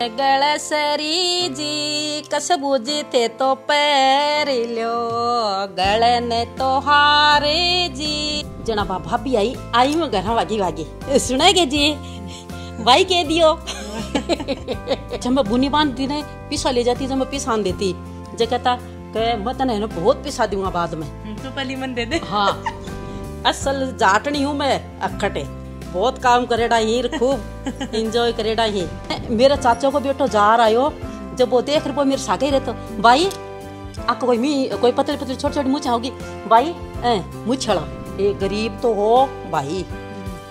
गल सरी जी कसबू जी थे तो पैर लो गल ने तो हारे जी जना बाबा भी आई आई में घर वागी वागी सुना के जी भाई के दियो जब मैं बुनी बांध दी ने पिसा ले जाती जब मैं आन देती जब कहता के मैं तने बहुत पिसा दूंगा बाद में तो पहली मन दे दे हाँ असल जाटनी हूँ मैं अखटे बहुत काम करेडा ही खूब इंजॉय करेडा ही मेरे चाचा को बेटो जा रहा हो जब वो देख रहे मेरे सागे ही तो भाई आपको कोई मी कोई पतली पतली छोटी छोटी मुँह होगी भाई मुँह छड़ा ये गरीब तो हो भाई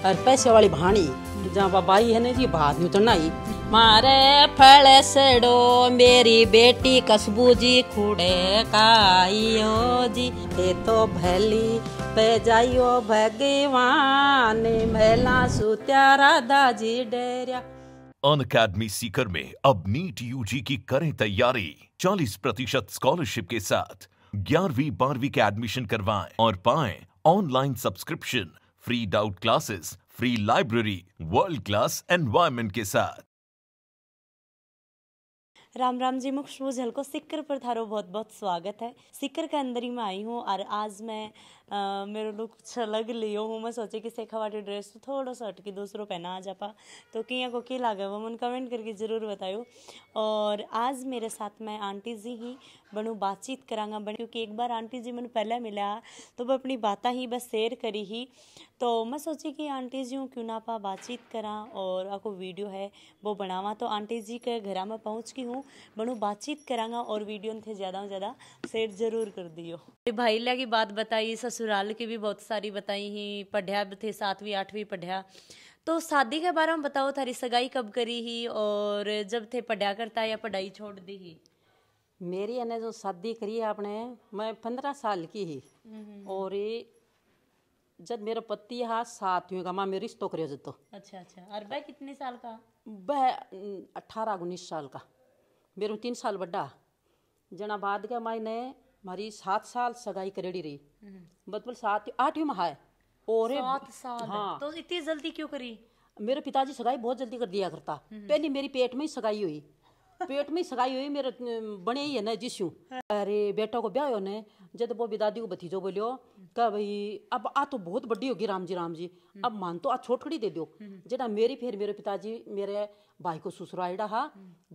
और पैसे वाली भाणी जहाँ बाबाई है ना जी बाहर तो नहीं उतरना ही मारे फल सड़ो मेरी बेटी कसबू जी खुड़े काइयो जी ये तो भली पे जाइयो भगवान मेला सुत्या राधा जी डेरिया अन अकेडमी सीकर में अब नीट यूजी की करें तैयारी 40 प्रतिशत स्कॉलरशिप के साथ ग्यारहवीं बारहवीं के एडमिशन करवाएं और पाएं online subscription free doubt classes free library world class environment के साथ राम राम जी मुख भोजल को सिक्कर पर थारो बहुत बहुत स्वागत है सिक्कर के अंदर ही मैं आई हूँ और आज मैं आ, मेरे लोग कुछ अलग लियो हूँ मैं सोचे कि सेखा वाटी ड्रेस तो थोड़ा सा हटके दूसरों पहना आ जापा तो कि को कि लागे वो मन कमेंट करके ज़रूर बतायो और आज मेरे साथ मैं आंटी जी ही बनू बातचीत करांगा बन क्योंकि एक बार आंटी जी मैंने पहले मिला तो वह अपनी बातें ही बस शेयर करी ही तो मैं सोची कि आंटी जी क्यों ना पा बातचीत करा और आपको वीडियो है वो बनावा तो आंटी जी के घर में पहुँच की हूँ बनू बातचीत करांगा और वीडियो थे ज़्यादा से ज़्यादा शेयर जरूर कर दियो भाई ला की बात बताई ससुराल की भी बहुत सारी बताई ही पढ़िया थे सातवीं आठवीं पढ़िया तो शादी के बारे में बताओ थारी सगाई कब करी ही और जब थे पढ़िया करता या पढ़ाई छोड़ दी ही मेरी ने जो शादी करी आपने मैं पंद्रह साल की ही और ये जब मेरा पति यहाँ साथ हुए माँ मेरे रिश्तो करियो तो अच्छा अच्छा और वह कितने साल का वह अट्ठारह उन्नीस साल का मेरे तीन साल बड़ा जना बाद का माई ने मारी सात साल सगाई करेड़ी रही हम्म। बतबल मतलब सात आठवीं में है और सात साल हाँ तो इतनी जल्दी क्यों करी मेरे पिताजी सगाई बहुत जल्दी कर दिया करता हम्म। पहले मेरी पेट में ही सगाई हुई पेट में सगाई हुई मेरे बने ही है ना जिसू अरे बेटा को ब्याह ने जब वो भी दादी को भतीजो बोलियो कहा भाई अब आ तो बहुत बड़ी होगी राम जी राम जी अब मान तो आ छोटकड़ी दे दो जेटा मेरी फिर मेरे पिताजी मेरे भाई को ससुराइडा हा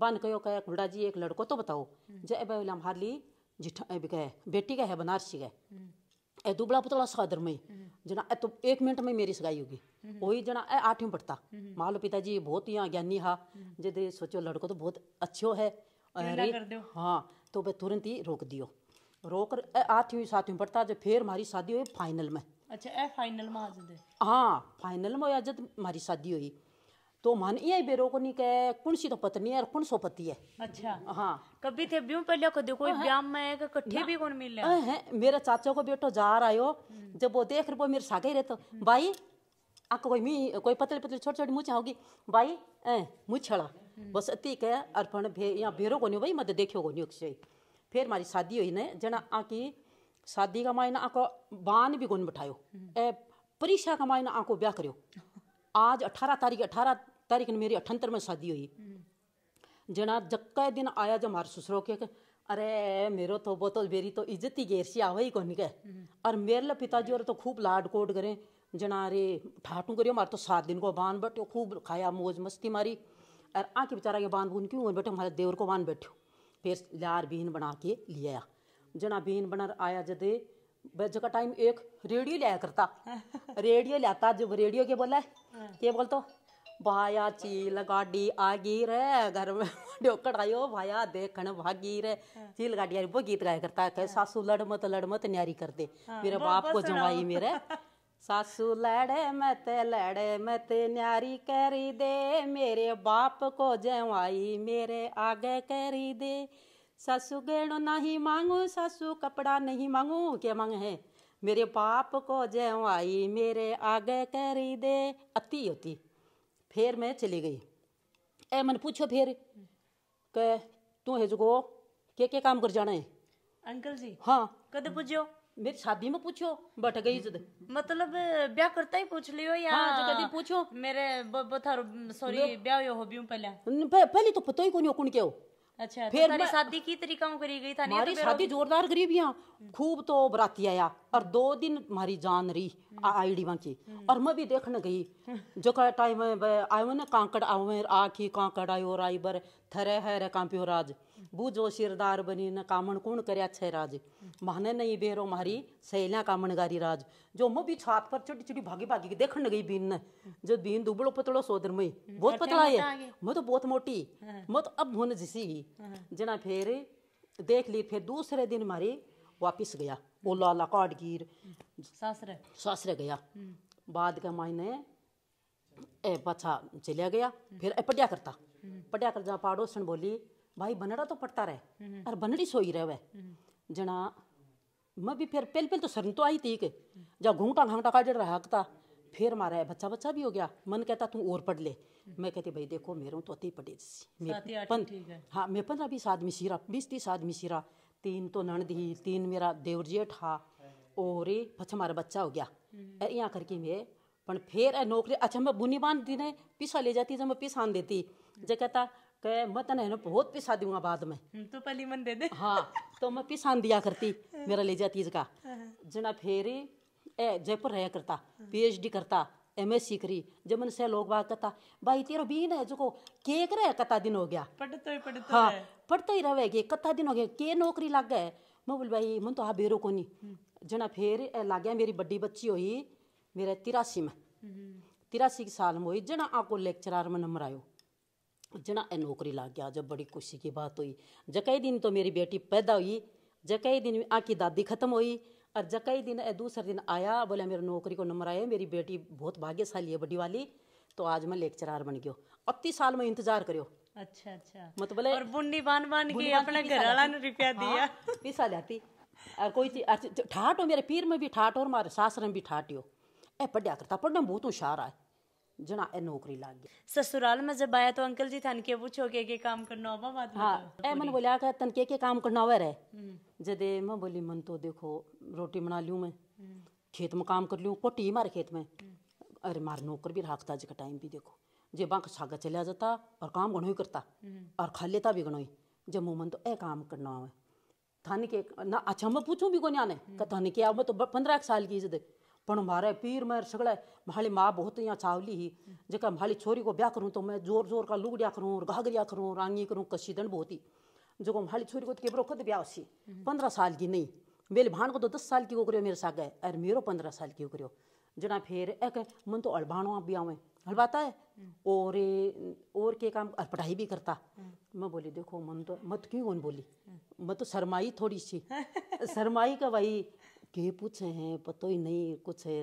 बन कहो कह बुढ़ा जी एक लड़को तो बताओ जय भाई हमारे लिए जिठा बेटी का है बनारसी का ए दुबला पुतला सगादर में जना ए तो एक मिनट में मेरी सगाई होगी वही जना ए आठवीं पढ़ता मान लो पिताजी बहुत यहाँ ज्ञानी हा जे सोचो लड़को तो बहुत अच्छो है हाँ तो भाई तुरंत ही रोक दियो रोक आठवीं सातवीं पढ़ता जो फिर हमारी शादी हुई फाइनल में अच्छा ए फाइनल में हाँ फाइनल में आज हमारी हाँ, शादी हुई तो मन ये बेरो को नहीं कहे कौन सी तो पत्नी है और कुण सो पति है अच्छा हाँ कभी थे ब्यू पहले को देखो ब्याम में कट्ठे भी कौन मिल है मेरे चाचा को बेटो जा रहा हो हम्म। जब वो देख रहे वो मेरे सागे ही रहते भाई आपको कोई मी कोई पतले पतले छोटी छोटी मुछा होगी भाई ए मुछड़ा हम्म। बस अति कह अर्पण भे यहाँ भेरो को नहीं भाई मत देखियो को नहीं अक्षय फिर हमारी शादी हुई ने जना आकी शादी का मायना आको बान भी गुन बिठायो ए हम्म। परीक्षा का मायना आको ब्याह करो आज अठारह तारीख अठारह तारीख ने मेरी अठहत्तर में शादी हुई जनाब जक्का दिन आया जब हमारे ससुरो के अरे मेरो तो वो तो मेरी तो इज्जत ही गैर सी आवा ही कौन के और मेरे लिए पिताजी और तो खूब लाड कोट करें जना अरे ठाटू करियो मार तो सात दिन को बांध बैठो खूब खाया मौज मस्ती मारी और आके बेचारा के बांध बूंद क्यों बैठो हमारे देवर को बांध बैठो फिर लार बीन बना के ले आया जना बीन बना आया जदे बजे का टाइम एक रेडियो लिया करता रेडियो लिया जब रेडियो के बोला हाँ। के बोल तो भाया चील गाड़ी आगी रे घर में ढोकड़ आयो भाया देखण भागी रे हाँ। चील गाड़ी यार वो गीत गाया करता है हाँ। सासू लड़मत लड़मत हाँ, लड़ न्यारी कर दे मेरे बाप को जमाई मेरे सासू लड़े मत लड़े मत न्यारी करी दे मेरे बाप को जवाई मेरे आगे करी दे सासू गेण नहीं मांगू सासू कपड़ा नहीं मांगू क्या मांग है मेरे बाप को जवाई मेरे आगे करी दे अति होती फिर मैं चली गई ए मैंने पूछो फिर के तू है जो के के काम कर जाना है अंकल जी हाँ कद पूछो मेरी शादी में पूछो बट गई जद मतलब ब्याह करता ही पूछ लियो या हाँ, जगह पूछो मेरे बथार सॉरी ब्याह हो बियो पहले पहले तो पतो ही कोनी कोन के हो अच्छा तो फिर तो शादी की तरीकाओं करी गई था हमारी तो शादी जोरदार करी भी हाँ। खूब तो बराती आया और दो दिन मारी जान रही आईडी वहां की और मैं भी देखने गई जो का टाइम आयो ना कांकड़ आवे आखी कांकड़ आयो राई बर थरे है रे कांपियो राज बूझो शिरदार बनी न कामण कौन कर छह राज माने नहीं बेरो मारी सहेलियां कामण गारी राज जो मो भी छात पर छोटी छोटी भागी भागी देखने गई बीन ने जो बीन दुबड़ो पतलो सोदर मई हम्म, बहुत पतला है तो मैं तो बहुत मोटी हाँ। मैं तो अब होने जिसी ही हाँ। जना फिर देख ली फिर दूसरे दिन मारी वापिस गया वो लाला काटगीर सासरे सासरे गया हम्म। बाद का मायने ए बच्चा चलिया गया हम्म। फिर ए पढ़िया करता पढ़िया कर जा पाड़ोसन बोली भाई बनड़ा तो पड़ता रहे और हम्म, हम्म। बनड़ी सोई रहे हम्म। जना मैं भी फिर पहले पहले तो शर्म तो आई थी कि जब घूंटा घांटा काट रहा हकता फिर मारा बच्चा बच्चा भी हो गया मन कहता तू और पढ़ ले मैं कहती भाई देखो मेरे तो अति पढ़े हाँ मैं पंद्रह बीस आदमी सीरा बीस तीस आदमी सीरा तीन तो नण दी तीन मेरा देवर जेठ हा और पछ हमारा बच्चा हो गया यहाँ करके मैं पर फिर नौकरी अच्छा मैं बुनी बांध दी पीछा ले जाती जब मैं पीछा देती जब कहता के मैं तेने है बहुत पिसा दूंगा बाद में तो पहली मन दे दे हाँ तो मैं पिसान दिया करती हाँ। मेरा ले जाती इसका हाँ। जना फेरी ए जयपुर रह करता पीएचडी हाँ। करता एम एस सी करी जब मन से लोग बात करता भाई तेरा बीन है जो को केक रहे कता दिन हो गया पढ़ते ही पढ़ते हाँ पढ़ते ही रहे कि कता दिन हो गया के नौकरी लग गए मैं बोल भाई मन तो हाँ बेरो को नहीं हम्म। जना फिर लग गया मेरी बड़ी बच्ची हुई मेरे तिरासी में हम्म। तिरासी साल में हुई जना आपको लेक्चरार में नंबर आयो जना नौकरी लाग गया जब बड़ी खुशी की बात हुई जकई दिन तो मेरी बेटी पैदा हुई जकई दिन आकी दादी ख़त्म हुई और जकई दिन दूसरे दिन आया बोले मेरे नौकरी को नंबर आया मेरी बेटी बहुत भाग्यशाली है बड़ी वाली तो आज मैं लेक्चरार बन गयो अत्ती साल में इंतजार करो अच्छा अच्छा मत बोले और बुन्नी बान बान के अपने घर वाला ने रुपया हाँ, दिया पीसा जाती और कोई चीज ठाट हो मेरे पीर में भी ठाट और मारे सासरे में भी ठाट हो ए पढ़ा करता पढ़ना बहुत होशियार है जना नौकरी लाग गई ससुराल में जब आया तो अंकल जी थन के पूछो के के काम करना होबा बात हां ए मन बोला के तन के के काम करना होवे रे हम्म। जदे मैं बोली मन तो देखो रोटी बना लूं मैं खेत में काम कर लूं कोटी मारे खेत में हम्म। अरे मार नौकर भी राखता जी का टाइम भी देखो जे बांक सागा चला जाता और काम घणो ही करता हम्म। और खा लेता भी घणो जब मोमन तो ए काम करना होवे थाने के ना अच्छा मैं पूछूं भी को न्याने का के आओ मैं तो पंद्रह साल की जदे पण म्हारे पीर मेर सगले म्हाली माँ बहुत यहाँ चावली ही जेका म्हाली छोरी को ब्याह करूँ तो मैं जोर जोर का लुगड़िया करूँ और घाघरिया करूँ रांगी करूँ कशीदन बहुत ही जो म्हाली छोरी को केवरो खुद ब्याह सी पंद्रह साल की नहीं मेरे भान को तो दस साल की करियो मेरे साग है अरे मेरो पंद्रह साल की करियो जना फिर एक मन तो अड़बाणो भी आवे हलवाता है और और के काम पढ़ाई भी करता मैं बोली देखो मन तो मत क्यों कौन बोली हम्म। मत तो शर्माई थोड़ी सी शरमाई का भाई के पूछे हैं पतो ही नहीं कुछ है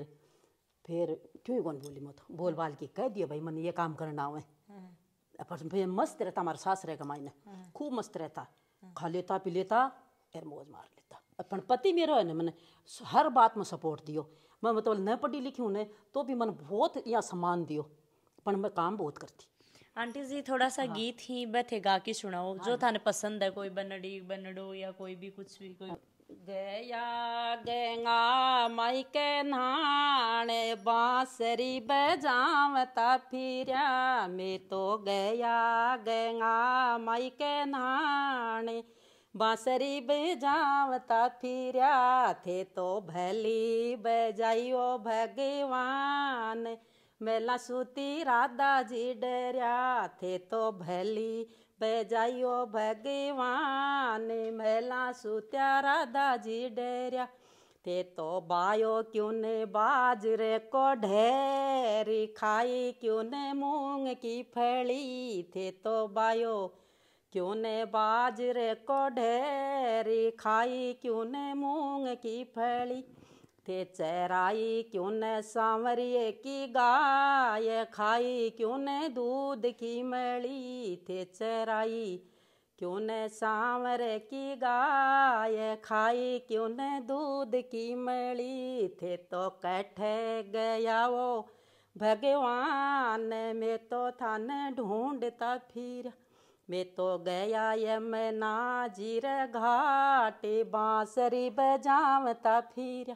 फिर क्यों ही कौन बोली मत बोल बाल की कह दिया भाई मैंने ये काम करना हुए हम्म। पर फिर मस्त रहता हमारे सास रहेगा मायने हम्म। खूब मस्त रहता हम्म। खा लेता पी लेता फिर मौज मार लेता अपन पति मेरा है ना मैंने हर बात में सपोर्ट दियो मैं मतलब न पढ़ी लिखी हूँ तो भी मैंने बहुत यहाँ सम्मान दियो पर मैं काम बहुत करती आंटी जी थोड़ा सा हाँ। गीत ही बैठे गा के सुनाओ हाँ। जो थाने पसंद है कोई बनड़ी बनड़ो या कोई भी कुछ भी कोई हाँ। गया माई के नाने बांसरी बजावता फिरा मैं तो गया गंगा के नाने बांसरी बजावता फिरा थे तो भली बजाइयो भगवान मेला सूती राधा जी डरिया थे तो भली भेजाइयो भगवान मेला सुत्या राधा जी डेरिया ते तो बायो क्यों ने बाजरे को ढेरी खाई क्यों ने मूंग की फली थे तो बायो क्यों ने बाजरे को ढेरी खाई क्यों ने मूंग की फली फिर चराई क्यों न सांवरिए की गाय खाई क्यों न दूध की मड़ी थे चराई क्यों न सांवर की गाय खाई क्यों न दूध की मड़ी थे तो कैठे गया वो भगवान में तो था न ढूंढता फिर मैं तो गया यमुना जीर घाट बांसरी बजावता फिर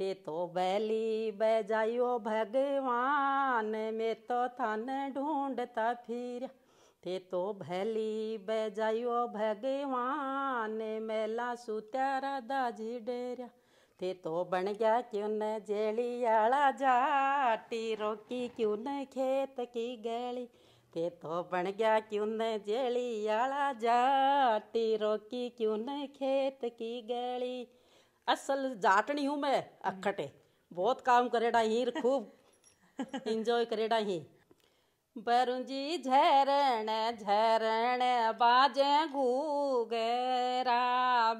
ते तो बैली बजायो भगवान में तो थन ढूंढता फिर ते तो भैली बजायो भगवान मेला सुत्यारा दाजी डेरा ते तो बन गया क्यों न जेली आला जाटी रोकी क्यों न खेत की गली ते तो बन गया क्यों न जेली आला जाटी रोकी क्यों न खेत की गली असल जाटनी हूँ मैं अखटे बहुत काम करेडा ही खूब इंजॉय करेडा ही जी झरण झरण बाजे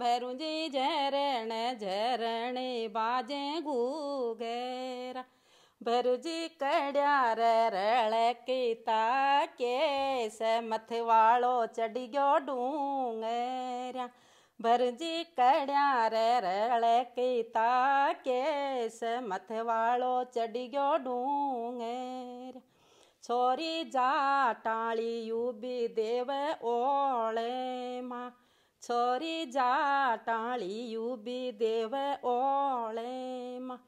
भैरू जी झरण झरण बाजे घूगरा जी कड़िया रड़ किता के मथे वालो चढ़ी गयो डूंगेरा भरजी कड़िया रे रड़ केस ताकेस वालो चढ़ी गयो डूंगेर छोरी जा टाली यूबी देव ओले माँ छोरी जा टाली यूबी देव ओले माँ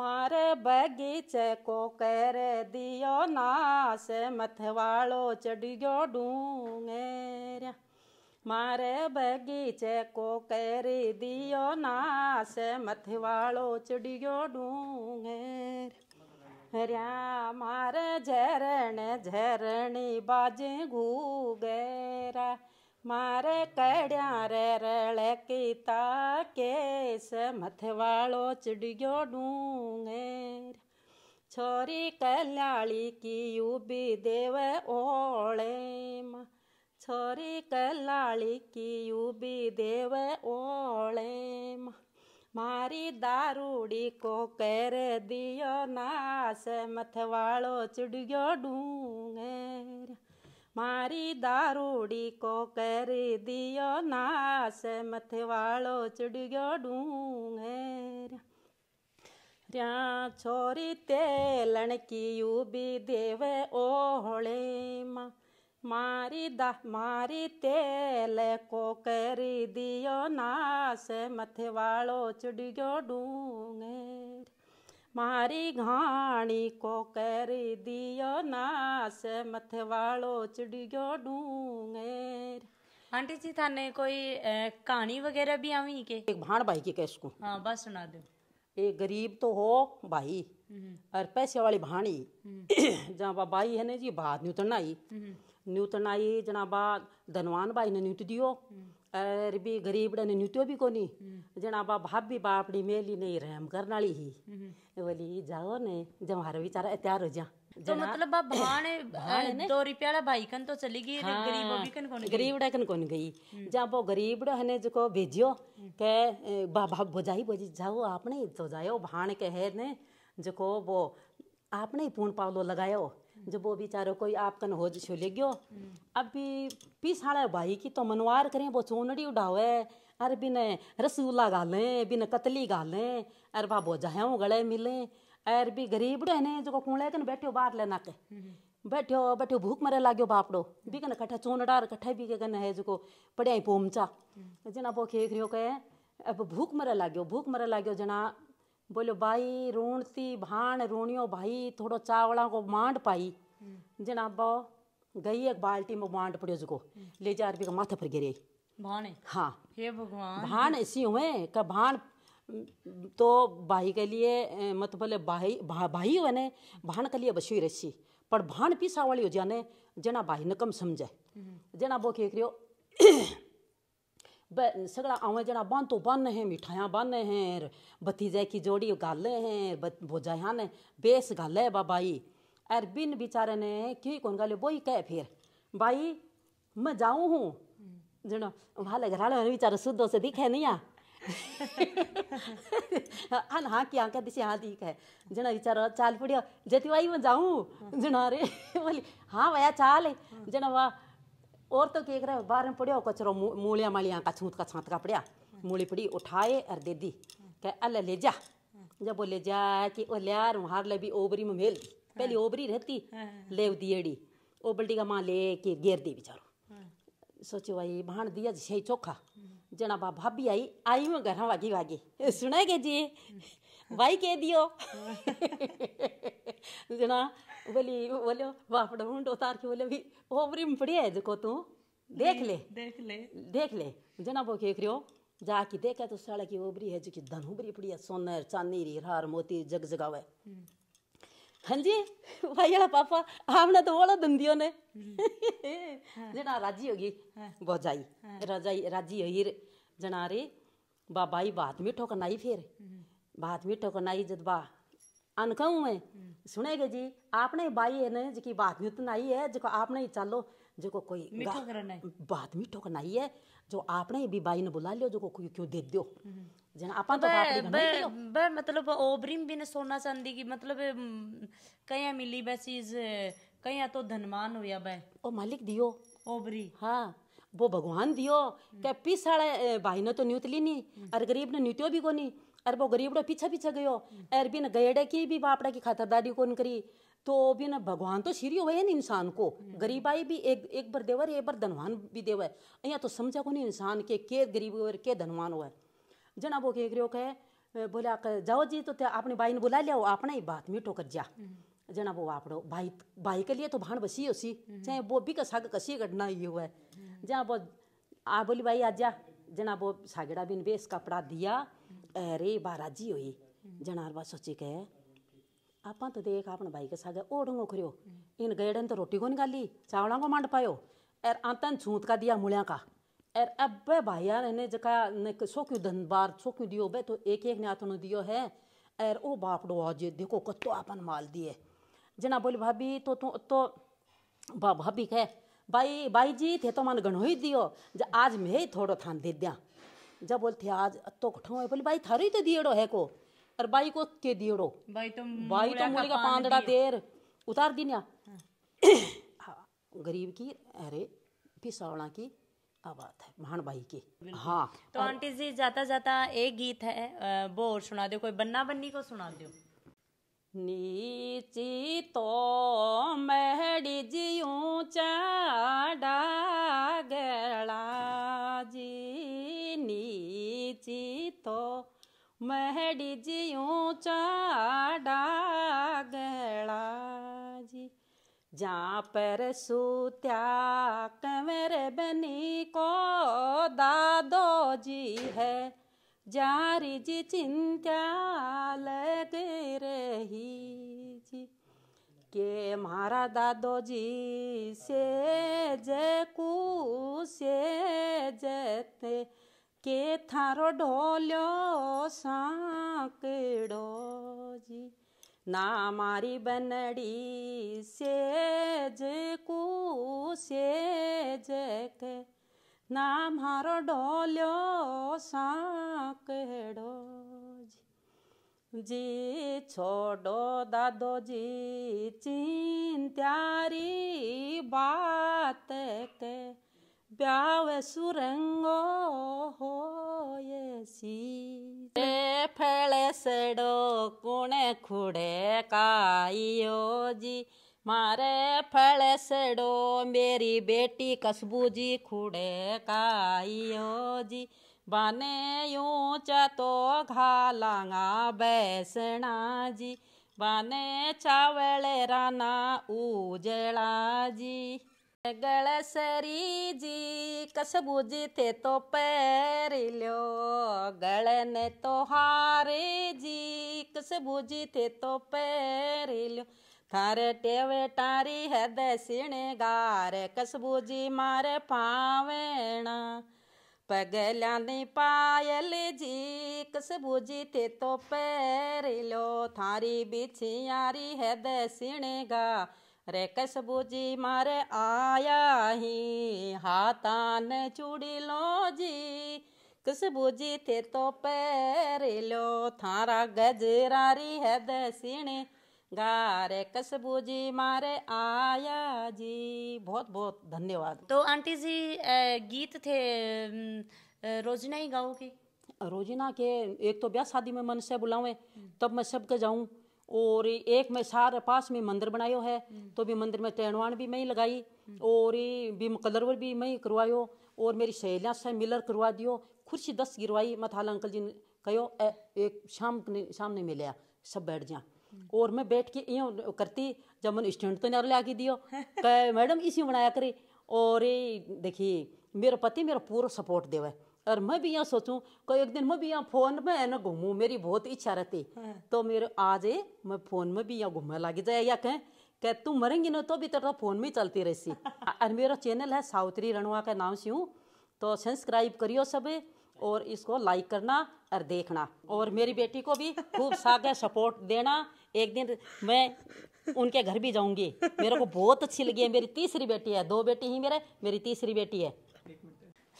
मारे बगीचे को कर दियो नास मथवाड़ो चढ़ गयो डूंगेर मारे बगीचे को कर दियो नाश वालो चिड़ियो डूंगेर रिया मारे झरण झरणी बाजे घूगेरा मारे कड़िया रे रड़ कीता केस वालो चिड़ियो डूंगेर छोरी कल्याली की भी देव ओले माँ छोरी कलाड़ी की यूबी देव ओले मारी दारूड़ी को कर दियो नास मथवाड़ो चिड़ियो डूंगेर मारी दारूड़ी को कर दियो नास मथवाड़ो चिड़ियो डूंगेर र्या छोरी तेलन की यूबी देव ओहले माँ मारी दह मारी तेल को कर दियो नास मथे वालो चुड़ियो डूंगे मारी घाणी को कर दियो नास मथे वालो चुड़ियो डूंगे आंटी जी थाने कोई कहानी वगैरह भी आवी के एक भाण भाई की कैस को हाँ बस सुना दो एक गरीब तो हो भाई हम्म। और पैसे वाली भाणी हम्म। जहाँ भाई है ना जी भात नहीं उतरना आई हम्म। न्यूतनाई जनाबा धनवान भाई ने न्यूत दियो अरे हम्म। भी गरीब ने न्यूतो भी कोनी हम्म। जनाबा भाभी ने मेली नहीं रहम करने वाली ही हम्म। बोली जाओ ने जब हमारा विचारा तैयार हो जा तो मतलब बाप भाने तो रुपयाला भाई कन तो चली गई हाँ, गरीब भी कन कोन गरीबड़ा कन कोन गई जब वो गरीब गरीबड़ो हने जो भेजियो के बाबा बोजाई बोजी जाओ आपने तो जायो भाने के है ने जो वो आपने ही पूर्ण पावलो लगायो जब वो बेचारो कोई आप कन हो छोले गयो अब भी पीस हाड़ा भाई की तो मनवार करें वो चोनड़ी उड़ावे अरे बिन रसूला गाले बिन कतली गालें अरे बा बोझाओ गले मिले अरे भी गरीब ने जो कूड़े कन बैठो बाहर लेना के बैठो बैठो भूख मरे लागो बापड़ो भी कन कट्ठा चोनड़ा कट्ठा भी के कन है जो पढ़िया पोमचा जना वो खेख रियो कहे अब भूख मरे लागो भूख मरे लागो जना बोलो भाई रोणती भाण रूणियो भाई थोड़ो चावला को मांड पाई जना बो गई एक बाल्टी में मांड पड़ो जुको ले जा रही माथे पर गिरे भाने हाँ हे भगवान भाण ऐसी हुए का भाण तो भाई के लिए मत मतलब बोले भाई भाई हुए ने भाण के लिए बसी रसी पर भाण पीसा वाली हो जाने जना भाई ने कम समझे जना बो के करियो सगड़ा आवे जड़ा तो बन हैं मिठाइयाँ बन हैं भतीजे की जोड़ी गाले हैं भोजाया ने बेस गाले बाबाई अर बिन बिचारे ने क्यों कौन गाले बोई कह फिर भाई मैं जाऊँ हूँ जनो वाले घराले में बेचारे सुधो से दिखे नहीं आ हाँ हाँ क्या आंखें दिशे हाँ दिख है जना विचार चाल पड़ियो जेती वाई मैं जाऊँ जना रे बोली हाँ भैया चाल जना वाह और तो केक रहा बाहर में पड़ियो कचरो मूलिया मालिया का छूत का छांत का पड़िया मूली पड़ी उठाए और दे दी कह अल्लाह ले जा जब वो ले जा कि ओ लियार वहां ले भी ओबरी में मेल पहली हाँ। ओबरी रहती हाँ, हाँ। लेव दिएड़ी ओ बल्टी का माँ ले के घेर दी बेचारो सोचो भाई भाण दिया सही चोखा जना बा भाभी आई आई में घर वागी वागी सुना के जी भाई के दियो जना बोली बोलो वापड़ा मुंड उतार के बोले भी ओवरिम पड़ी है देखो तू देख ले देख ले देख ले जना वो देख रहे हो जाके देखा तो साड़ा की ओबरी है जो कि धन पड़ी है सोनर चांदी री हार मोती जग जगावे हाँ जी भाई वाला पापा हमने तो बोला धंधियो ने जना राजी होगी बोझाई राजाई राजी होगी जना रे बाबाई बात में ठोकनाई फिर बात मीठो को नाई जद बा अन कहूँ मैं सुनेगे जी आपने बाई ना जी बात मिठ नाई है जो आपने ही चलो जो को कोई बात को नाई है जो आपने भी बाई ने बुला लियो जो को कोई क्यों दे दियो हम्म। जना तो बे, बे, बे मतलब भी ने सोना चांदी की मतलब कहीं मिली बे चीज कहीं तो धनमान होया बे ओ मालिक दियो ओबरी हाँ वो भगवान दियो हम्म। के भाई ने तो न्यूतली नहीं हम्म। और गरीब ने न्यूत्यो भी को नहीं अरे वो गरीब पीछा पीछा गयो अरे बिन गयड़े की भी बापड़ा की खातरदारी कौन करी तो बिन भगवान तो श्री हुए ना इंसान को गरीबाई भी एक एक बार देवर एक बार धनवान भी है यहाँ तो समझा को नहीं इंसान के के गरीब हुए के धनवान हुए जना वो कह रहे कहे बोला जाओ जी तो अपने भाई ने बुला लिया अपना ही बात मीठो कर जा जना वो आप भाई भाई के लिए तो भाण बसी उसी चाहे वो भी कसा कसी घटना ये हुआ है जहाँ वो आ बोली भाई आजा जना वो सागड़ा बिन बेस कपड़ा दिया अरे बारा बाराजी हुई बात सोची कह आप तो देख अपने भाई के साथ ओ ओढ़ों खरियो इन गैडन तो रोटी को निकाली चावलों को मांड पायो एर आतन छूत का दिया मुड़िया का एर अब भाई यार ने जका ने सो क्यों धन बार सो क्यों दियो बे तो एक एक ने आतनो दियो है एर ओ बापड़ो आज देखो कत्तो आपन माल दिए जना बोली भाभी तो तो, तो भाभी कह भाई भाई जी थे तो मन गणो ही दियो आज मैं ही थोड़ा थान दे दिया जब बोलते आज तो है बोली भाई थारो ही तो दिएड़ो है को और भाई को के दिएड़ो भाई तो भाई तो मुड़ी का पांदड़ा देर उतार दी ना हाँ। हाँ, गरीब की अरे पिसावड़ा की आवाज है महान भाई की हाँ तो आंटी जी जाता जाता एक गीत है वो सुना दो कोई बन्ना बन्नी को सुना दो नीची तो ऊंचा गड़ा जी जा पर सूत्या कंवर बनी को दादो जी है जारी जी चिंता लग रही जी के मारा दादो जी से जकू से जते કે થારો ઢોલ્યો સાંકડો જી ના મારી બનડી સેજ કુ સેજ કે ના મારો ઢોલ્યો સાંકડો જી છોડો દાદોજી ચિંત્યારી વાત કે biawe surengo hoyesi de phale sedo kune khude kaiyoji मारे फल सड़ो मेरी बेटी कसबूजी खुड़े काइयो जी बाने यूं चतो घालांगा बैसना जी बाने चावल राना उजला जी गल सरी जी कस बुझी थे तो पैर लो गल ने तो हारे जी कस बुझी थे तो पैर लो थारे टेवे टारी है दसिणे गार कस बुझी मारे पावेणा पगलिया ने पायल जी कस बुझी थे तो पैर लो थारी बिछियारी है दसिणे गार रे कसबूजी मारे आया ही हाथान चूड़ी लो जी कसबूजी थे तो पैर लो थारा गजरारी है दसिणी गारे कसबू जी मारे आया जी बहुत बहुत धन्यवाद तो आंटी जी गीत थे रोजना ही गाओ के रोजिना के एक तो ब्याह शादी में मन से बुलावे तब मैं सबके जाऊँ और एक में सार पास में मंदिर बनायो है तो भी मंदिर में टेणवान भी मैं लगाई और भी कलरवर भी मैं करवायो और मेरी सहेलियाँ से मिलर करवा दियो खुर्सी दस गिरवाई हाल अंकल जी ने कहो एक शाम शाम ने मिलया सब बैठ जा और मैं बैठ के यूँ करती जब मैंने स्टैंड तो नारे आगे दियो मैडम इसी बनाया करे और देखिए मेरा पति मेरा पूरा सपोर्ट देवे और मैं भी यहाँ सोचूं कोई एक दिन मैं भी यहाँ फोन में है ना घूमू मेरी बहुत इच्छा रहती हाँ। तो मेरे आज मैं फोन में भी यहाँ घूमने लग जाए या कहें कह तू मरेंगी ना तो भी तेरा फोन में चलती रहसी और मेरा चैनल है सावित्री रणुआ का नाम से हूँ तो सब्सक्राइब करियो सब और इसको लाइक करना और देखना और मेरी बेटी को भी खूब सागर सपोर्ट देना एक दिन मैं उनके घर भी जाऊंगी मेरे को बहुत अच्छी लगी है मेरी तीसरी बेटी है दो बेटी ही मेरे मेरी तीसरी बेटी है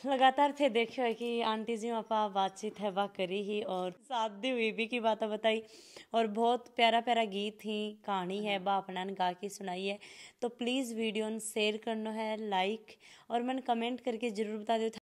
लगातार थे देखियो कि आंटी जी आप बातचीत है वाह करी ही और शादी हुई भी की बातें बताई और बहुत प्यारा प्यारा गीत ही कहानी है हाँ। बा अपना ने गा के सुनाई है तो प्लीज़ वीडियो ने शेयर करना है लाइक और मैंने कमेंट करके ज़रूर बता दो